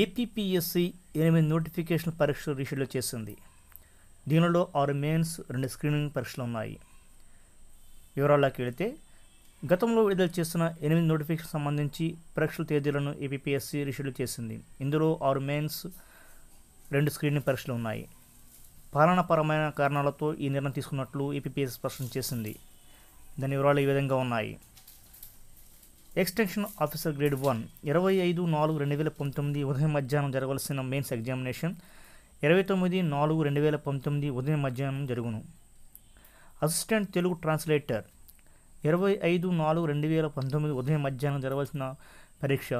APPSC ఎనిమిది notification పరీక్షలు reschedule చేసింది దీనిలో ఆరు మెయిన్స్ రెండు స్క్రీనింగ్ పరీక్షలు ఉన్నాయి వివరాల్లోకి వెళితే గతంలో విడుదల చేసిన ఎనిమిది నోటిఫికేషన్ సంబంధించి పరీక్షల తేదీలను ఏపీఎస్సి రీషెడ్యూల్ చేసింది ఇందులో ఆరు మెయిన్స్ రెండు స్క్రీనింగ్ పరీక్షలు ఉన్నాయి పాలనాపరమైన కారణాలతో ఈ నిర్ణయం తీసుకున్నట్లు ఏపీఎస్సి స్పష్టం చేసింది దాని వివరాలు ఈ విధంగా ఉన్నాయి ఎక్స్టెన్షన్ ఆఫీసర్ గ్రేడ్ వన్ ఇరవై ఐదు నాలుగు రెండు వేల పంతొమ్మిది ఉదయం మధ్యాహ్నం జరగవలసిన మెయిన్స్ ఎగ్జామినేషన్ ఇరవై తొమ్మిది నాలుగు రెండు వేల పంతొమ్మిది ఉదయం మధ్యాహ్నం జరుగును అసిస్టెంట్ తెలుగు ట్రాన్స్లేటర్ ఇరవై ఐదు నాలుగు రెండు వేల పంతొమ్మిది ఉదయం మధ్యాహ్నం జరగవలసిన పరీక్ష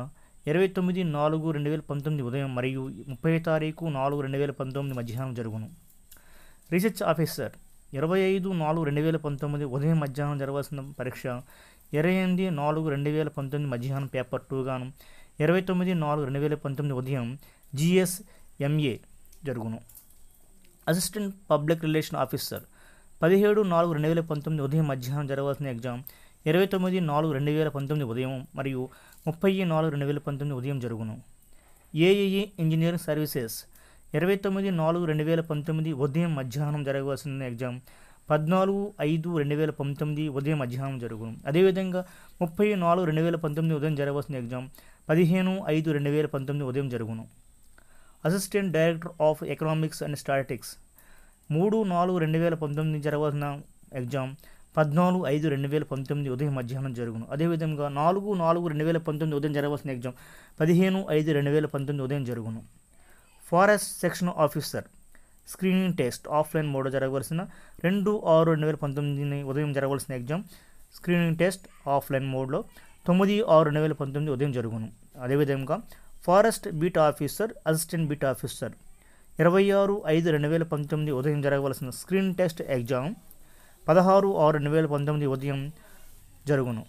ఇరవై తొమ్మిది నాలుగు రెండు వేల పంతొమ్మిది ఉదయం మరియు ముప్పై తారీఖు నాలుగు రెండు వేల పంతొమ్మిది మధ్యాహ్నం జరుగును రీసెర్చ్ ఆఫీసర్ ఇరవై ఐదు నాలుగు రెండు వేల పంతొమ్మిది ఉదయం మధ్యాహ్నం జరగాల్సిన పరీక్ష ఇరవై ఎనిమిది నాలుగు రెండు వేల పంతొమ్మిది మధ్యాహ్నం పేపర్ టూ గాను ఇరవై తొమ్మిది నాలుగు రెండు వేల పంతొమ్మిది ఉదయం జిఎస్ఎంఏ జరుగును అసిస్టెంట్ పబ్లిక్ రిలేషన్ ఆఫీసర్ పదిహేడు నాలుగు రెండు వేల పంతొమ్మిది ఉదయం మధ్యాహ్నం జరగవలసిన ఎగ్జామ్ ఇరవై తొమ్మిది నాలుగు రెండు వేల పంతొమ్మిది ఉదయం మరియు ముప్పై నాలుగు రెండు వేల పంతొమ్మిది ఉదయం జరుగును ఏఏఏ ఇంజనీరింగ్ సర్వీసెస్ ఇరవై తొమ్మిది నాలుగు రెండు వేల పంతొమ్మిది ఉదయం మధ్యాహ్నం జరగవలసిన ఎగ్జామ్ పద్నాలుగు ఐదు రెండు వేల పంతొమ్మిది ఉదయం మధ్యాహ్నం జరుగును అదేవిధంగా ముప్పై నాలుగు రెండు వేల పంతొమ్మిది ఉదయం జరగవలసిన ఎగ్జామ్ పదిహేను ఐదు రెండు వేల పంతొమ్మిది ఉదయం జరుగును assistant director of economics and statics మూడు నాలుగు రెండు వేల పంతొమ్మిది జరగవలసిన ఎగ్జామ్ పద్నాలుగు ఐదు రెండు వేల పంతొమ్మిది ఉదయం మధ్యాహ్నం జరుగును అదేవిధంగా నాలుగు నాలుగు రెండు వేల పంతొమ్మిది ఉదయం జరగవలసిన ఎగ్జామ్ పదిహేను ఐదు రెండు వేల పంతొమ్మిది ఉదయం జరుగును forest section officer screening test offline మోడ్లో జరగవలసిన రెండు ఆరు రెండు వేల పంతొమ్మిది ఉదయం జరగవలసిన ఎగ్జామ్ స్క్రీనింగ్ టెస్ట్ ఆఫ్లైన్ మోడ్లో తొమ్మిది ఆరు రెండు వేల పంతొమ్మిది ఉదయం జరుగును అదేవిధంగా forest beat officer assistant beat officer ఇరవై ఆరు ఐదు రెండు వేల పంతొమ్మిది ఉదయం జరగవలసిన స్క్రీన్ టెస్ట్ ఎగ్జామ్ పదహారు ఆరు రెండు వేల పంతొమ్మిది ఉదయం జరుగును